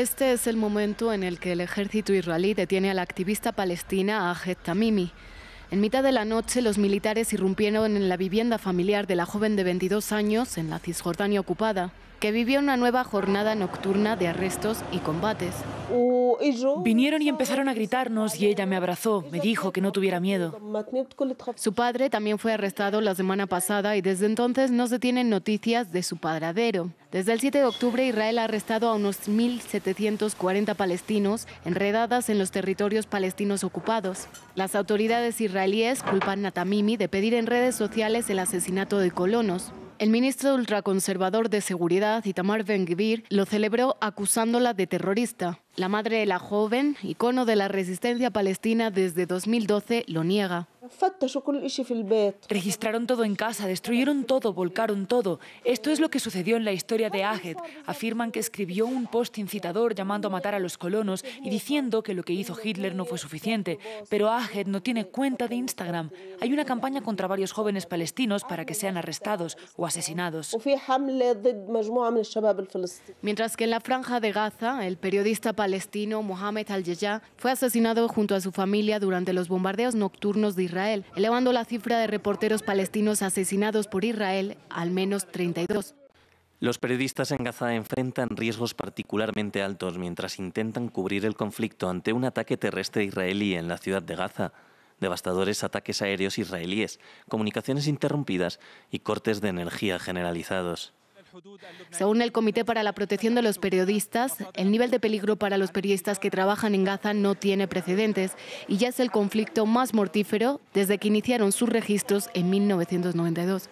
Este es el momento en el que el ejército israelí detiene a la activista palestina Ahed Tamimi. En mitad de la noche, los militares irrumpieron en la vivienda familiar de la joven de 22 años en la Cisjordania ocupada, que vivió una nueva jornada nocturna de arrestos y combates. Vinieron y empezaron a gritarnos y ella me abrazó, me dijo que no tuviera miedo. Su padre también fue arrestado la semana pasada y desde entonces no se tienen noticias de su padradero. Desde el 7 de octubre Israel ha arrestado a unos 1.740 palestinos enredadas en los territorios palestinos ocupados. Las autoridades israelíes israelíes culpan a Tamimi de pedir en redes sociales el asesinato de colonos. El ministro ultraconservador de Seguridad, Itamar Ben-Gvir, lo celebró acusándola de terrorista. La madre de la joven, icono de la resistencia palestina desde 2012, lo niega. Registraron todo en casa, destruyeron todo, volcaron todo. Esto es lo que sucedió en la historia de Ahed. Afirman que escribió un post incitador llamando a matar a los colonos y diciendo que lo que hizo Hitler no fue suficiente. Pero Ahed no tiene cuenta de Instagram. Hay una campaña contra varios jóvenes palestinos para que sean arrestados o asesinados. Mientras que en la franja de Gaza, el periodista palestino Mohamed al-Yejá fue asesinado junto a su familia durante los bombardeos nocturnos de Israel elevando la cifra de reporteros palestinos asesinados por Israel al menos 32. Los periodistas en Gaza enfrentan riesgos particularmente altos mientras intentan cubrir el conflicto ante un ataque terrestre israelí en la ciudad de Gaza, devastadores ataques aéreos israelíes, comunicaciones interrumpidas y cortes de energía generalizados. Según el Comité para la Protección de los Periodistas, el nivel de peligro para los periodistas que trabajan en Gaza no tiene precedentes y ya es el conflicto más mortífero desde que iniciaron sus registros en 1992.